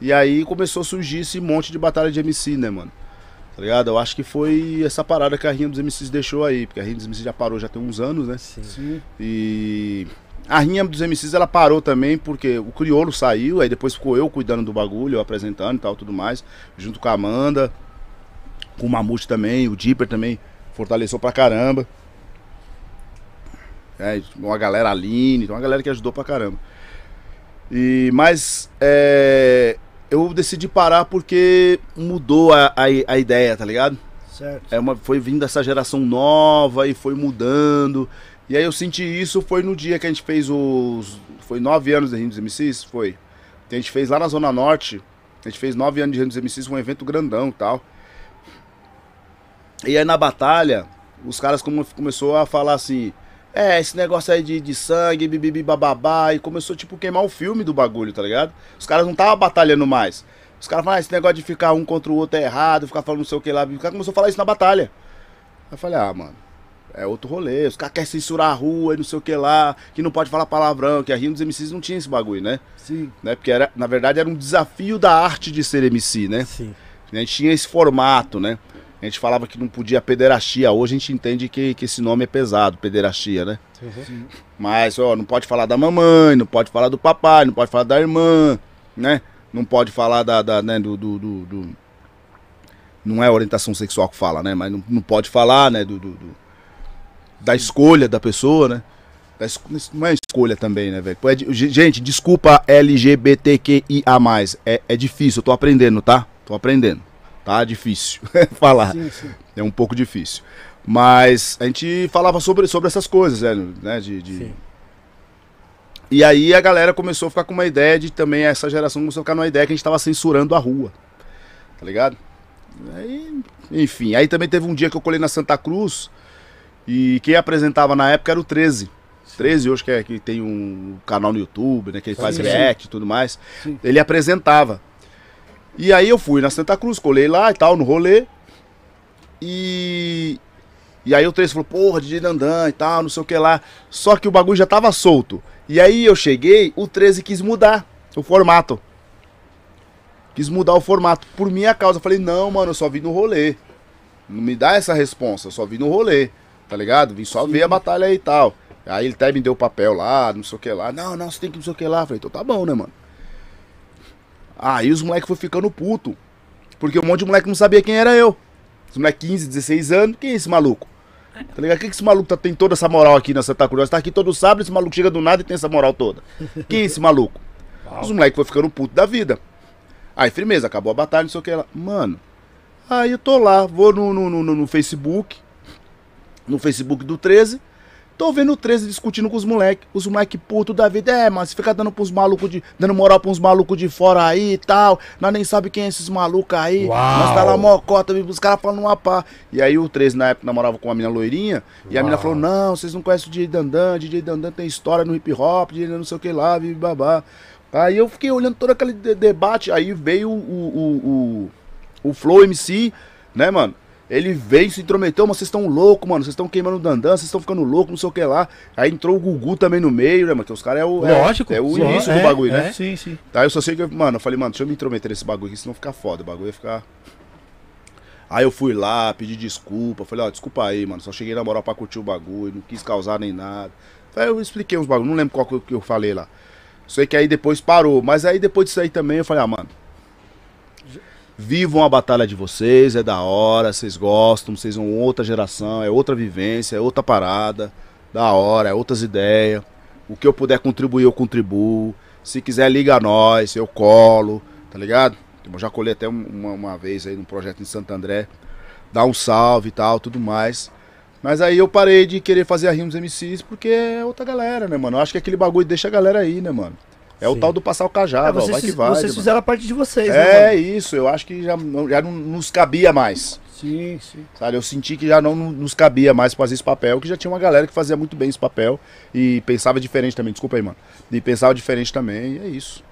E aí começou a surgir esse monte de batalha de MC, né, mano? Tá ligado? Eu acho que foi essa parada que a Rinha dos MCs deixou aí, porque a Rinha dos MCs já parou já tem uns anos, né? Sim. Sim. E a Rinha dos MCs ela parou também porque o Criolo saiu, aí depois ficou eu cuidando do bagulho, eu apresentando e tal, tudo mais, junto com a Amanda, com o Mamute também, o Dipper também fortaleceu pra caramba. É, uma galera Aline, uma galera que ajudou pra caramba. E, mas é, eu decidi parar porque mudou a, a, a ideia, tá ligado? Certo. É uma, foi vindo essa geração nova e foi mudando. E aí eu senti isso, foi no dia que a gente fez os. Foi nove anos de Rio dos MCs? Foi. Que a gente fez lá na Zona Norte. A gente fez nove anos de Rio dos MCs, um evento grandão e tal. E aí na batalha, os caras come, começou a falar assim é, esse negócio aí de, de sangue, bibibi bababá, e começou, tipo, queimar o filme do bagulho, tá ligado? Os caras não estavam batalhando mais. Os caras falaram, ah, esse negócio de ficar um contra o outro é errado, ficar falando não sei o que lá. O cara começou a falar isso na batalha. Aí eu falei, ah, mano, é outro rolê. Os caras querem censurar a rua e não sei o que lá, que não pode falar palavrão, que a Rio dos MCs não tinha esse bagulho, né? Sim. Né? Porque, era, na verdade, era um desafio da arte de ser MC, né? Sim. A gente tinha esse formato, né? A gente falava que não podia pederastia, hoje a gente entende que, que esse nome é pesado, pederastia, né? Uhum. Mas, ó, não pode falar da mamãe, não pode falar do papai, não pode falar da irmã, né? Não pode falar da, da né, do, do, do, do, Não é orientação sexual que fala, né? Mas não, não pode falar, né, do, do da escolha da pessoa, né? Da es... Não é escolha também, né, velho? É gente, desculpa LGBTQIA. É, é difícil, eu tô aprendendo, tá? Tô aprendendo. Tá difícil falar. Sim, sim. É um pouco difícil. Mas a gente falava sobre, sobre essas coisas, né, né? De, de... Sim. E aí a galera começou a ficar com uma ideia de também, essa geração começou a ficar numa ideia que a gente tava censurando a rua. Tá ligado? Aí, enfim, aí também teve um dia que eu colei na Santa Cruz e quem apresentava na época era o 13. 13 hoje que, é, que tem um canal no YouTube, né? Que ele faz sim. react e tudo mais. Sim. Ele apresentava. E aí eu fui na Santa Cruz, colei lá e tal, no rolê. E. E aí o Três falou, porra, DJ Dandan e tal, não sei o que lá. Só que o bagulho já tava solto. E aí eu cheguei, o 13 quis mudar o formato. Quis mudar o formato por minha causa. Eu falei, não, mano, eu só vim no rolê. Não me dá essa resposta eu só vim no rolê, tá ligado? Vim só Sim. ver a batalha aí e tal. Aí ele até me deu o papel lá, não sei o que lá. Não, não, você tem que não sei o que lá. Eu falei, então tá bom, né, mano? Aí os moleques foram ficando puto. Porque um monte de moleque não sabia quem era eu. Os moleques 15, 16 anos, quem é esse maluco? Tá ligado? O que, esse maluco tá, tem toda essa moral aqui na Santa Cruz? tá aqui todo sábado, esse maluco chega do nada e tem essa moral toda. Quem é esse maluco? Os moleques foram ficando puto da vida. Aí, firmeza, acabou a batalha, não sei o que lá. Mano, aí eu tô lá, vou no, no, no, no Facebook, no Facebook do 13, Tô vendo o 13 discutindo com os moleques. Os moleques puto da vida. É, mano, você fica dando pros malucos de. dando moral pra uns malucos de fora aí e tal. Nós nem sabe quem é esses malucos aí. Uau. Nós tá lá mocota, os caras falando uma pá. E aí o 13 na época namorava com uma mina loirinha. Uau. E a mina falou: não, vocês não conhecem o DJ Dandan, DJ Dandan tem história no hip hop, DJ não sei o que lá, vive babá. Aí eu fiquei olhando todo aquele de debate. Aí veio o, o, o, o, o Flow MC, né, mano? Ele veio, se intrometeu, mas vocês estão loucos, mano. Vocês estão queimando o Dandan, vocês estão ficando loucos, não sei o que lá. Aí entrou o Gugu também no meio, né, mano? Que os caras é, é, é o. Lógico. É, né? é o início é, do bagulho, é, né? Sim, sim. Tá, eu só sei que, mano, eu falei, mano, deixa eu me intrometer nesse bagulho aqui, senão fica foda. O bagulho ia ficar. Aí eu fui lá, pedi desculpa. Falei, ó, oh, desculpa aí, mano. Só cheguei na moral pra curtir o bagulho, não quis causar nem nada. Aí eu expliquei uns bagulhos, não lembro qual que eu falei lá. Sei que aí depois parou. Mas aí depois disso aí também eu falei, ah, mano, Vivam a batalha de vocês, é da hora, vocês gostam, vocês são outra geração, é outra vivência, é outra parada, da hora, é outras ideias. O que eu puder contribuir, eu contribuo. Se quiser, liga a nós, eu colo, tá ligado? Eu já colhei até uma, uma vez aí num projeto em Santo André, dá um salve e tal, tudo mais. Mas aí eu parei de querer fazer a Rims MCs porque é outra galera, né, mano? Eu acho que aquele bagulho deixa a galera aí, né, mano? É Sim. o tal do passar o cajado, é, vocês, ó, vai que vai. Vocês fizeram a parte de vocês, né? É isso, eu acho que já, já não nos cabia mais. Sim, sim. Sabe, eu senti que já não nos cabia mais fazer esse papel, que já tinha uma galera que fazia muito bem esse papel e pensava diferente também. Desculpa aí, mano. E pensava diferente também, e é isso.